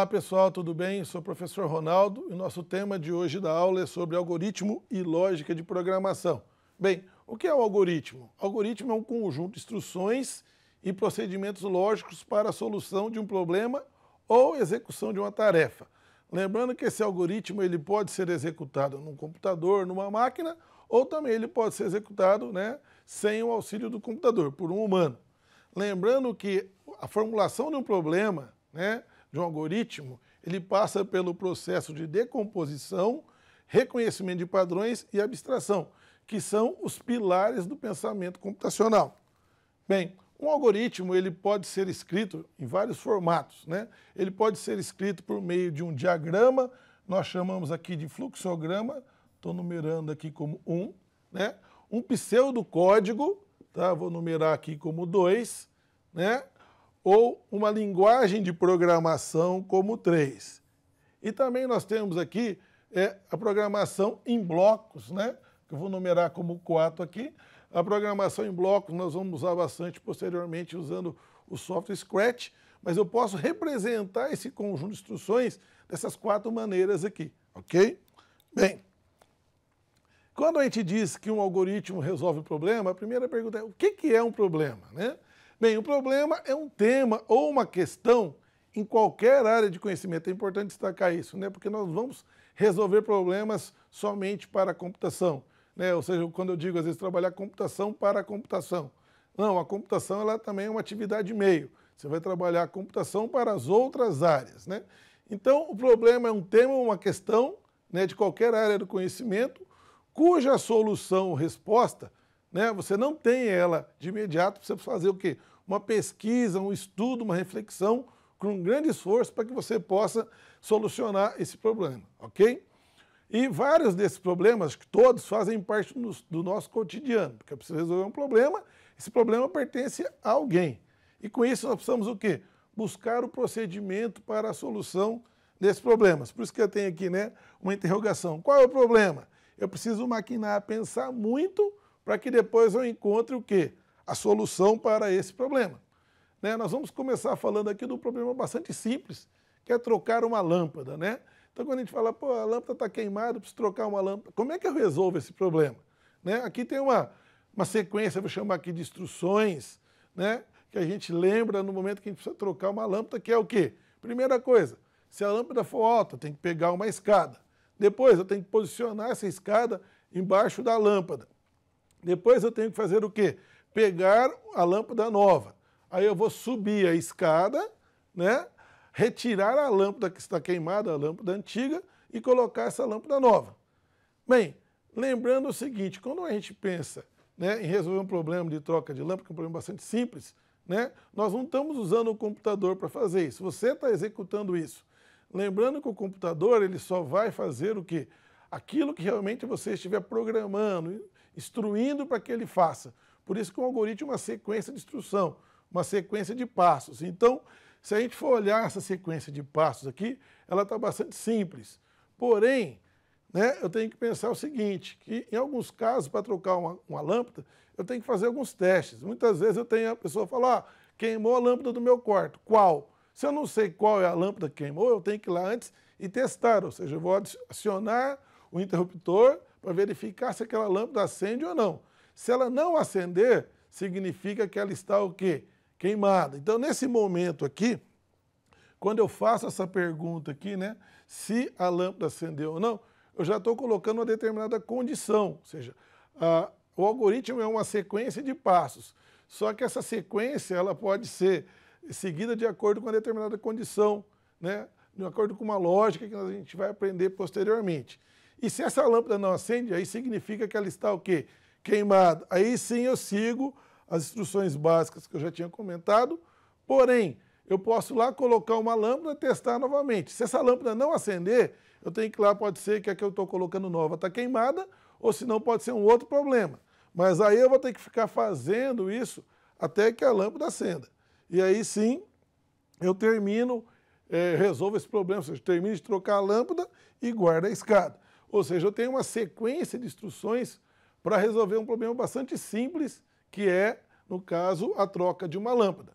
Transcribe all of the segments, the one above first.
Olá pessoal, tudo bem? Eu sou o professor Ronaldo e o nosso tema de hoje da aula é sobre algoritmo e lógica de programação. Bem, o que é um algoritmo? algoritmo é um conjunto de instruções e procedimentos lógicos para a solução de um problema ou execução de uma tarefa. Lembrando que esse algoritmo ele pode ser executado num computador, numa máquina, ou também ele pode ser executado né, sem o auxílio do computador, por um humano. Lembrando que a formulação de um problema, né, de um algoritmo, ele passa pelo processo de decomposição, reconhecimento de padrões e abstração, que são os pilares do pensamento computacional. Bem, um algoritmo ele pode ser escrito em vários formatos, né? Ele pode ser escrito por meio de um diagrama, nós chamamos aqui de fluxograma, estou numerando aqui como 1, um, né? Um pseudocódigo, tá? Vou numerar aqui como 2, né? ou uma linguagem de programação como 3. E também nós temos aqui é, a programação em blocos, né? que eu vou numerar como 4 aqui. A programação em blocos nós vamos usar bastante posteriormente usando o software Scratch, mas eu posso representar esse conjunto de instruções dessas quatro maneiras aqui, ok? Bem, quando a gente diz que um algoritmo resolve o problema, a primeira pergunta é o que, que é um problema, né? Bem, o problema é um tema ou uma questão em qualquer área de conhecimento. É importante destacar isso, né? Porque nós vamos resolver problemas somente para a computação. Né? Ou seja, quando eu digo às vezes trabalhar computação para a computação. Não, a computação ela também é uma atividade meio. Você vai trabalhar a computação para as outras áreas. Né? Então, o problema é um tema ou uma questão né, de qualquer área do conhecimento cuja solução ou resposta né, você não tem ela de imediato, você precisa fazer o quê? uma pesquisa, um estudo, uma reflexão com um grande esforço para que você possa solucionar esse problema, ok? E vários desses problemas, que todos fazem parte do nosso cotidiano, porque eu preciso resolver um problema, esse problema pertence a alguém. E com isso nós precisamos o quê? Buscar o procedimento para a solução desses problemas. Por isso que eu tenho aqui né, uma interrogação. Qual é o problema? Eu preciso maquinar, pensar muito para que depois eu encontre o quê? a solução para esse problema. Né? Nós vamos começar falando aqui do problema bastante simples, que é trocar uma lâmpada. Né? Então, quando a gente fala, pô, a lâmpada está queimada, preciso trocar uma lâmpada, como é que eu resolvo esse problema? Né? Aqui tem uma, uma sequência, vou chamar aqui de instruções, né? que a gente lembra no momento que a gente precisa trocar uma lâmpada, que é o quê? Primeira coisa, se a lâmpada for alta, tem que pegar uma escada. Depois, eu tenho que posicionar essa escada embaixo da lâmpada. Depois, eu tenho que fazer o quê? pegar a lâmpada nova. Aí eu vou subir a escada, né? Retirar a lâmpada que está queimada, a lâmpada antiga, e colocar essa lâmpada nova. Bem, lembrando o seguinte, quando a gente pensa né, em resolver um problema de troca de lâmpada, que é um problema bastante simples, né, nós não estamos usando o computador para fazer isso. Você está executando isso. Lembrando que o computador ele só vai fazer o que? Aquilo que realmente você estiver programando, instruindo para que ele faça. Por isso que o algoritmo é uma sequência de instrução, uma sequência de passos. Então, se a gente for olhar essa sequência de passos aqui, ela está bastante simples. Porém, né, eu tenho que pensar o seguinte, que em alguns casos, para trocar uma, uma, lâmpada, eu tenho que fazer alguns testes. Muitas vezes eu tenho a pessoa falar, ah, queimou a lâmpada do meu quarto, qual? Se eu não sei qual é a lâmpada que queimou, eu tenho que ir lá antes e testar, ou seja, eu vou acionar o interruptor para verificar se aquela lâmpada acende ou não. Se ela não acender, significa que ela está o quê? Queimada. Então, nesse momento aqui, quando eu faço essa pergunta aqui, né, se a lâmpada acendeu ou não, eu já estou colocando uma determinada condição, ou seja, a, o algoritmo é uma sequência de passos, só que essa sequência ela pode ser seguida de acordo com uma determinada condição, né, de acordo com uma lógica que a gente vai aprender posteriormente. E se essa lâmpada não acende, aí significa que ela está o quê? queimado. Aí sim eu sigo as instruções básicas que eu já tinha comentado, porém, eu posso lá colocar uma lâmpada e testar novamente. Se essa lâmpada não acender, eu tenho que ir lá, pode ser que a que eu estou colocando nova está queimada, ou se não pode ser um outro problema. Mas aí eu vou ter que ficar fazendo isso até que a lâmpada acenda. E aí sim, eu termino, é, resolvo esse problema, ou seja, termino de trocar a lâmpada e guardo a escada. Ou seja, eu tenho uma sequência de instruções para resolver um problema bastante simples, que é, no caso, a troca de uma lâmpada.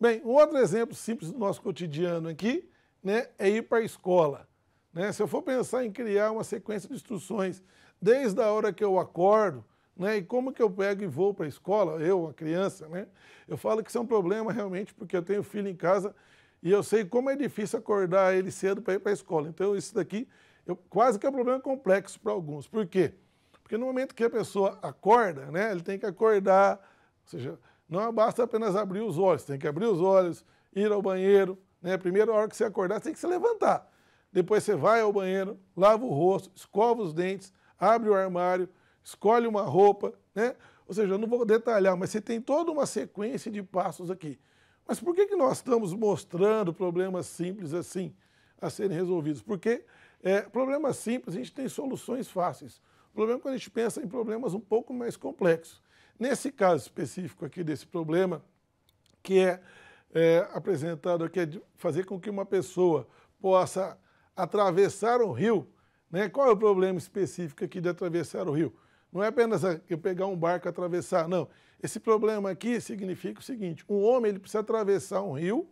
Bem, um outro exemplo simples do nosso cotidiano aqui né, é ir para a escola. Né? Se eu for pensar em criar uma sequência de instruções desde a hora que eu acordo, né, e como que eu pego e vou para a escola, eu, a criança, né? eu falo que isso é um problema realmente porque eu tenho filho em casa e eu sei como é difícil acordar ele cedo para ir para a escola. Então isso daqui eu, quase que é um problema complexo para alguns. Por quê? Porque no momento que a pessoa acorda, né, ele tem que acordar, ou seja, não basta apenas abrir os olhos, tem que abrir os olhos, ir ao banheiro, né? Primeiro, hora que você acordar, você tem que se levantar. Depois você vai ao banheiro, lava o rosto, escova os dentes, abre o armário, escolhe uma roupa, né? Ou seja, eu não vou detalhar, mas você tem toda uma sequência de passos aqui. Mas por que, que nós estamos mostrando problemas simples assim a serem resolvidos? Porque é, problemas simples a gente tem soluções fáceis. O problema é quando a gente pensa em problemas um pouco mais complexos. Nesse caso específico aqui desse problema, que é, é apresentado aqui, é de fazer com que uma pessoa possa atravessar um rio. Né? Qual é o problema específico aqui de atravessar o rio? Não é apenas ah, eu pegar um barco e atravessar, não. Esse problema aqui significa o seguinte, um homem ele precisa atravessar um rio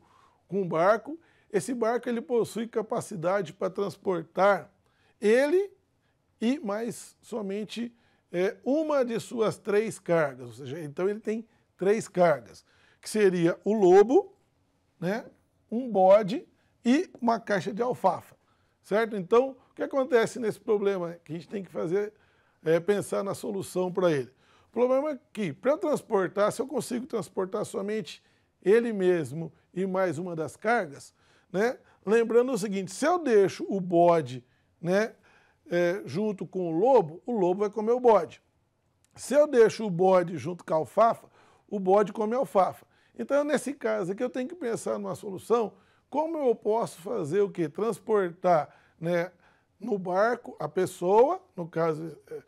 com um barco, esse barco ele possui capacidade para transportar ele e mais somente é, uma de suas três cargas. Ou seja, então ele tem três cargas, que seria o lobo, né, um bode e uma caixa de alfafa, certo? Então, o que acontece nesse problema que a gente tem que fazer é pensar na solução para ele? O problema é que, para transportar, se eu consigo transportar somente ele mesmo e mais uma das cargas, né? Lembrando o seguinte, se eu deixo o bode né, é, junto com o lobo, o lobo vai comer o bode. Se eu deixo o bode junto com a alfafa, o bode come a alfafa. Então, nesse caso aqui, eu tenho que pensar numa solução, como eu posso fazer o quê? Transportar né, no barco a pessoa, no caso, é,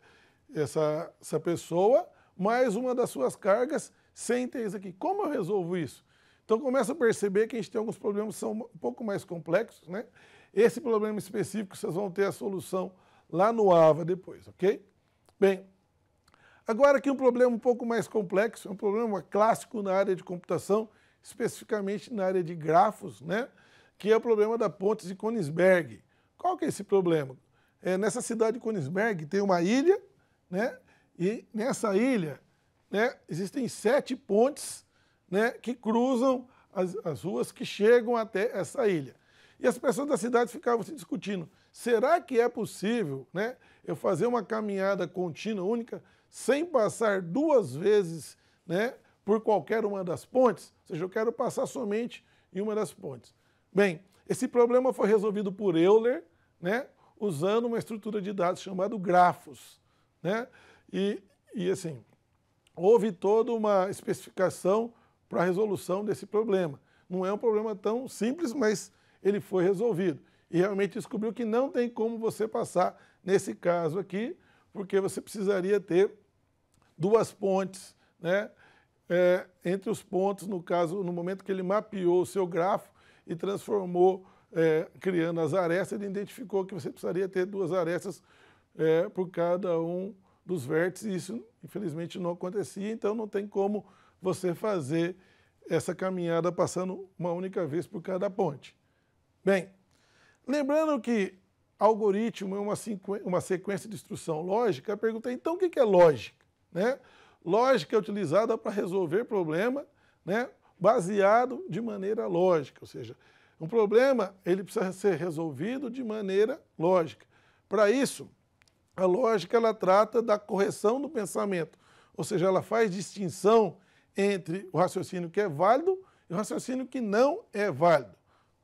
essa, essa pessoa, mais uma das suas cargas sem ter isso aqui. Como eu resolvo isso? Então, começa a perceber que a gente tem alguns problemas que são um pouco mais complexos, né? Esse problema específico, vocês vão ter a solução lá no AVA depois, ok? Bem, agora aqui um problema um pouco mais complexo, é um problema clássico na área de computação, especificamente na área de grafos, né? que é o problema da ponte de Konigsberg. Qual que é esse problema? É, nessa cidade de Konigsberg tem uma ilha, né? e nessa ilha né, existem sete pontes né, que cruzam as, as ruas que chegam até essa ilha. E as pessoas da cidade ficavam se discutindo. Será que é possível né, eu fazer uma caminhada contínua única sem passar duas vezes né, por qualquer uma das pontes? Ou seja, eu quero passar somente em uma das pontes. Bem, esse problema foi resolvido por Euler, né, usando uma estrutura de dados chamada grafos. Né? E, e assim, houve toda uma especificação para a resolução desse problema. Não é um problema tão simples, mas ele foi resolvido. E realmente descobriu que não tem como você passar nesse caso aqui, porque você precisaria ter duas pontes, né? É, entre os pontos, no caso, no momento que ele mapeou o seu grafo e transformou, é, criando as arestas, ele identificou que você precisaria ter duas arestas é, por cada um dos vértices, e isso infelizmente não acontecia, então não tem como você fazer essa caminhada passando uma única vez por cada ponte. Bem, lembrando que algoritmo é uma, uma sequência de instrução lógica, a pergunta é, então o que é lógica? Né? Lógica é utilizada para resolver problema né, baseado de maneira lógica, ou seja, um problema ele precisa ser resolvido de maneira lógica. Para isso, a lógica ela trata da correção do pensamento, ou seja, ela faz distinção entre o raciocínio que é válido e o raciocínio que não é válido,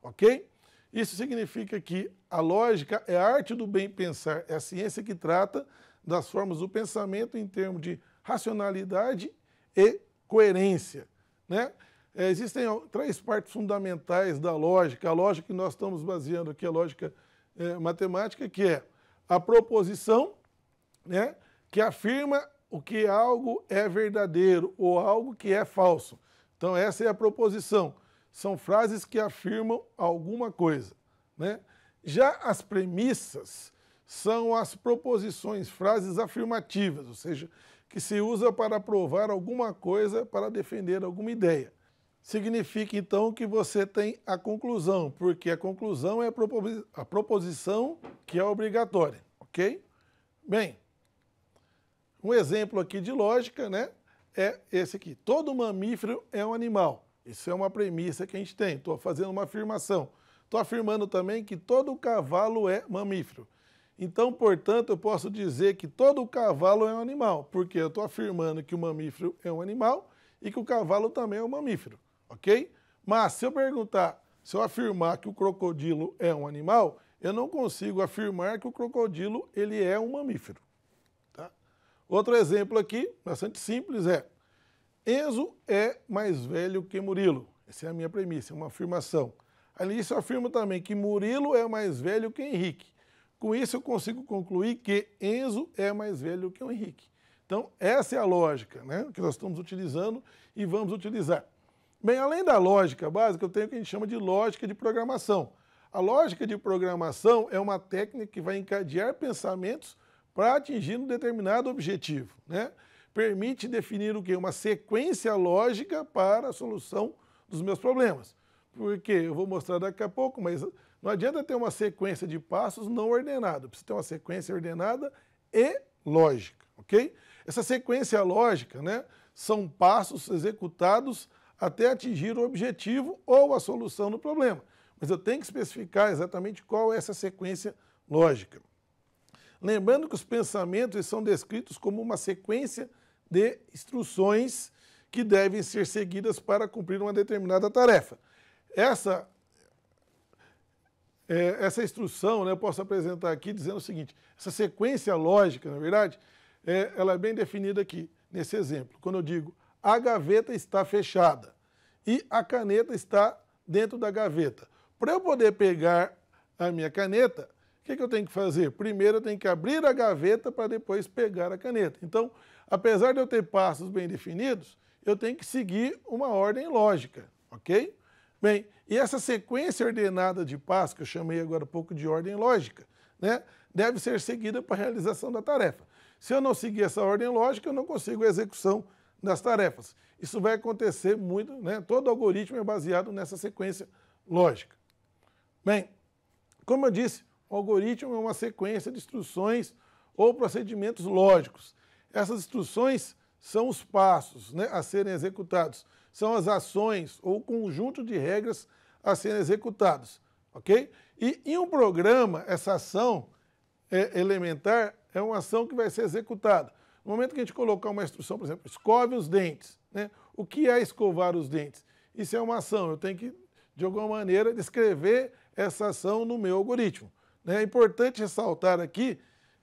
ok? Isso significa que a lógica é a arte do bem pensar, é a ciência que trata das formas do pensamento em termos de racionalidade e coerência. Né? É, existem três partes fundamentais da lógica. A lógica que nós estamos baseando aqui, a lógica é, matemática, que é a proposição, né, que afirma o que algo é verdadeiro ou algo que é falso. Então, essa é a proposição são frases que afirmam alguma coisa. Né? Já as premissas são as proposições, frases afirmativas, ou seja, que se usa para provar alguma coisa, para defender alguma ideia. Significa então que você tem a conclusão, porque a conclusão é a, proposi a proposição que é obrigatória, ok? Bem, um exemplo aqui de lógica, né? É esse aqui. Todo mamífero é um animal. Isso é uma premissa que a gente tem. Estou fazendo uma afirmação. Estou afirmando também que todo cavalo é mamífero. Então, portanto, eu posso dizer que todo cavalo é um animal, porque eu estou afirmando que o mamífero é um animal e que o cavalo também é um mamífero, ok? Mas se eu perguntar, se eu afirmar que o crocodilo é um animal, eu não consigo afirmar que o crocodilo ele é um mamífero. Tá? Outro exemplo aqui, bastante simples, é Enzo é mais velho que Murilo. Essa é a minha premissa, é uma afirmação. eu afirma também que Murilo é mais velho que Henrique. Com isso, eu consigo concluir que Enzo é mais velho que o Henrique. Então, essa é a lógica né, que nós estamos utilizando e vamos utilizar. Bem, além da lógica básica, eu tenho o que a gente chama de lógica de programação. A lógica de programação é uma técnica que vai encadear pensamentos para atingir um determinado objetivo. Né? permite definir o que? Uma sequência lógica para a solução dos meus problemas. Porque eu vou mostrar daqui a pouco, mas não adianta ter uma sequência de passos não ordenada. Precisa ter uma sequência ordenada e lógica, ok? Essa sequência lógica, né, são passos executados até atingir o objetivo ou a solução do problema. Mas eu tenho que especificar exatamente qual é essa sequência lógica. Lembrando que os pensamentos são descritos como uma sequência de instruções que devem ser seguidas para cumprir uma determinada tarefa. Essa, é, essa instrução, né, eu posso apresentar aqui dizendo o seguinte, essa sequência lógica, na é verdade, é, ela é bem definida aqui, nesse exemplo. Quando eu digo, a gaveta está fechada e a caneta está dentro da gaveta. Para eu poder pegar a minha caneta, o que, que eu tenho que fazer? Primeiro eu tenho que abrir a gaveta para depois pegar a caneta. Então, Apesar de eu ter passos bem definidos, eu tenho que seguir uma ordem lógica, ok? Bem, e essa sequência ordenada de passos, que eu chamei agora um pouco de ordem lógica, né, deve ser seguida para a realização da tarefa. Se eu não seguir essa ordem lógica, eu não consigo a execução das tarefas. Isso vai acontecer muito, né? todo algoritmo é baseado nessa sequência lógica. Bem, como eu disse, o algoritmo é uma sequência de instruções ou procedimentos lógicos essas instruções são os passos né, a serem executados, são as ações ou conjunto de regras a serem executados, ok? E em um programa, essa ação é, elementar é uma ação que vai ser executada. No momento que a gente colocar uma instrução, por exemplo, escove os dentes, né? O que é escovar os dentes? Isso é uma ação, eu tenho que, de alguma maneira, descrever essa ação no meu algoritmo. Né? É importante ressaltar aqui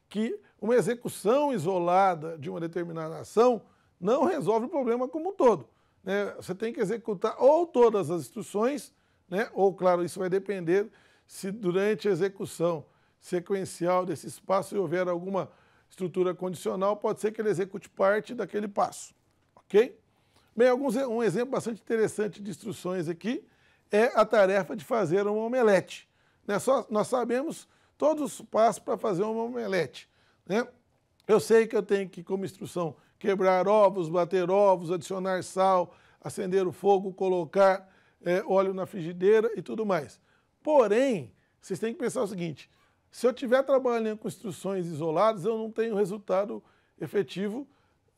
que uma execução isolada de uma determinada ação não resolve o problema como um todo. Né? Você tem que executar ou todas as instruções, né? ou, claro, isso vai depender se durante a execução sequencial desse espaço houver alguma estrutura condicional, pode ser que ele execute parte daquele passo. Ok? Bem, alguns, um exemplo bastante interessante de instruções aqui é a tarefa de fazer uma omelete. Né? Só, nós sabemos todos os passos para fazer uma omelete. Né? Eu sei que eu tenho que, como instrução, quebrar ovos, bater ovos, adicionar sal, acender o fogo, colocar é, óleo na frigideira e tudo mais. Porém, vocês têm que pensar o seguinte: se eu estiver trabalhando com instruções isoladas, eu não tenho resultado efetivo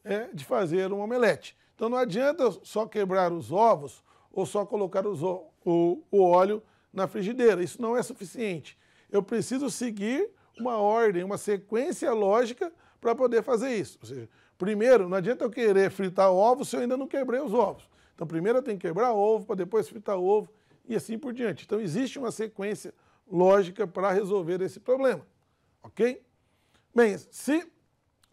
é, de fazer um omelete. Então não adianta só quebrar os ovos ou só colocar os, o, o óleo na frigideira. Isso não é suficiente. Eu preciso seguir uma ordem, uma sequência lógica para poder fazer isso. Ou seja, primeiro, não adianta eu querer fritar ovos se eu ainda não quebrei os ovos. Então, primeiro eu tenho que quebrar ovo, para depois fritar ovo e assim por diante. Então, existe uma sequência lógica para resolver esse problema. Ok? Bem, se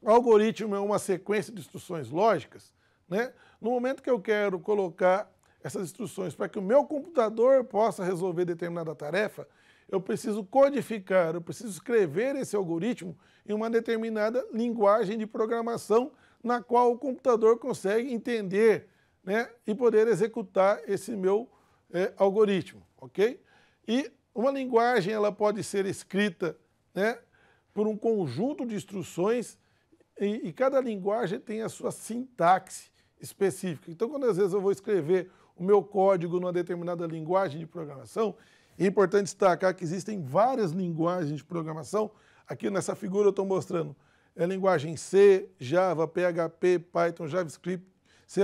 o algoritmo é uma sequência de instruções lógicas, né? no momento que eu quero colocar essas instruções para que o meu computador possa resolver determinada tarefa, eu preciso codificar, eu preciso escrever esse algoritmo em uma determinada linguagem de programação na qual o computador consegue entender né, e poder executar esse meu é, algoritmo, ok? E uma linguagem ela pode ser escrita né, por um conjunto de instruções e, e cada linguagem tem a sua sintaxe específica. Então, quando às vezes eu vou escrever o meu código numa determinada linguagem de programação, é importante destacar que existem várias linguagens de programação. Aqui nessa figura eu estou mostrando é linguagem C, Java, PHP, Python, JavaScript, C++,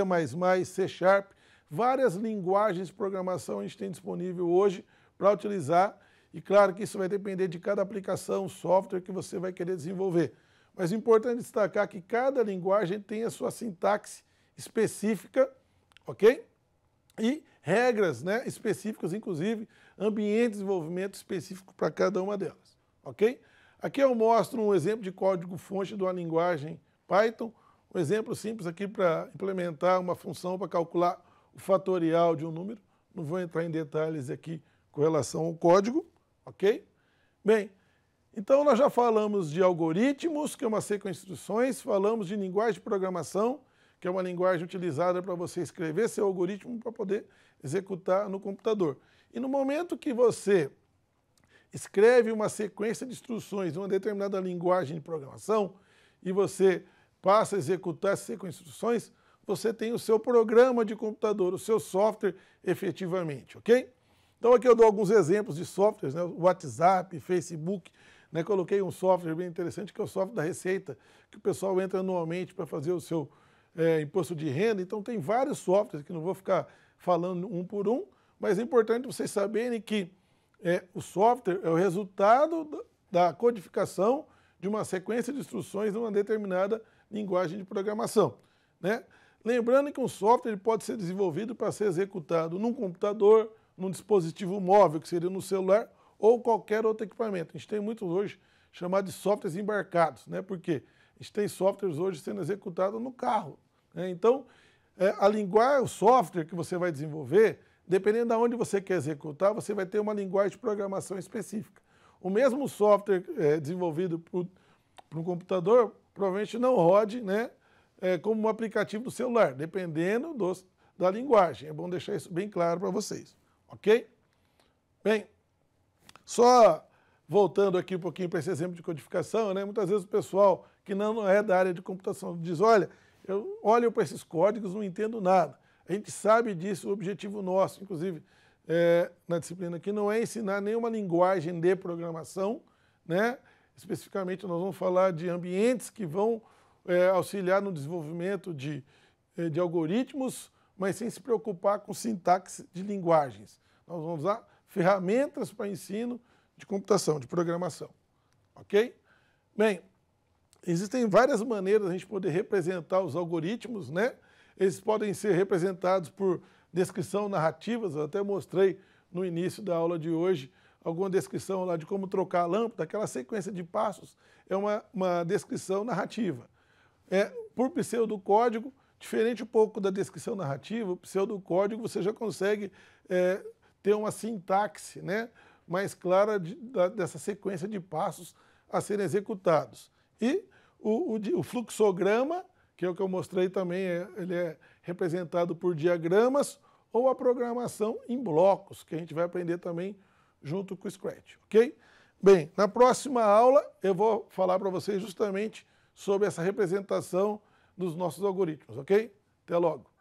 C Sharp. Várias linguagens de programação a gente tem disponível hoje para utilizar. E claro que isso vai depender de cada aplicação, software que você vai querer desenvolver. Mas é importante destacar que cada linguagem tem a sua sintaxe específica, ok? E regras né, específicas, inclusive, ambiente de desenvolvimento específico para cada uma delas, ok? Aqui eu mostro um exemplo de código-fonte de uma linguagem Python, um exemplo simples aqui para implementar uma função para calcular o fatorial de um número. Não vou entrar em detalhes aqui com relação ao código, ok? Bem, então nós já falamos de algoritmos, que é uma sequência de instruções, falamos de linguagem de programação, que é uma linguagem utilizada para você escrever seu algoritmo para poder executar no computador. E no momento que você escreve uma sequência de instruções em uma determinada linguagem de programação e você passa a executar essa sequência de instruções, você tem o seu programa de computador, o seu software efetivamente, ok? Então aqui eu dou alguns exemplos de softwares, né? WhatsApp, Facebook, né? coloquei um software bem interessante que é o software da Receita, que o pessoal entra anualmente para fazer o seu é, imposto de renda, então tem vários softwares que não vou ficar falando um por um, mas é importante vocês saberem que é, o software é o resultado da codificação de uma sequência de instruções numa determinada linguagem de programação. Né? Lembrando que um software pode ser desenvolvido para ser executado num computador, num dispositivo móvel, que seria no celular, ou qualquer outro equipamento. A gente tem muitos hoje chamados de softwares embarcados, né? porque a gente tem softwares hoje sendo executados no carro. Né? Então, é, a linguagem, o software que você vai desenvolver, Dependendo de onde você quer executar, você vai ter uma linguagem de programação específica. O mesmo software é, desenvolvido para um computador provavelmente não rode né, é, como um aplicativo do celular, dependendo dos, da linguagem. É bom deixar isso bem claro para vocês, ok? Bem, só voltando aqui um pouquinho para esse exemplo de codificação, né, muitas vezes o pessoal que não é da área de computação diz, olha, eu olho para esses códigos, não entendo nada. A gente sabe disso, o objetivo nosso, inclusive é, na disciplina aqui, não é ensinar nenhuma linguagem de programação, né? especificamente nós vamos falar de ambientes que vão é, auxiliar no desenvolvimento de, é, de algoritmos, mas sem se preocupar com sintaxe de linguagens. Nós vamos usar ferramentas para ensino de computação, de programação. Ok? Bem, existem várias maneiras de a gente poder representar os algoritmos, né? Eles podem ser representados por descrição narrativas, eu até mostrei no início da aula de hoje alguma descrição lá de como trocar a lâmpada, aquela sequência de passos é uma, uma descrição narrativa. É, por pseudocódigo, diferente um pouco da descrição narrativa, o pseudocódigo você já consegue é, ter uma sintaxe né, mais clara de, da, dessa sequência de passos a serem executados. E o, o, o fluxograma que é o que eu mostrei também, é, ele é representado por diagramas ou a programação em blocos, que a gente vai aprender também junto com o Scratch, ok? Bem, na próxima aula eu vou falar para vocês justamente sobre essa representação dos nossos algoritmos, ok? Até logo!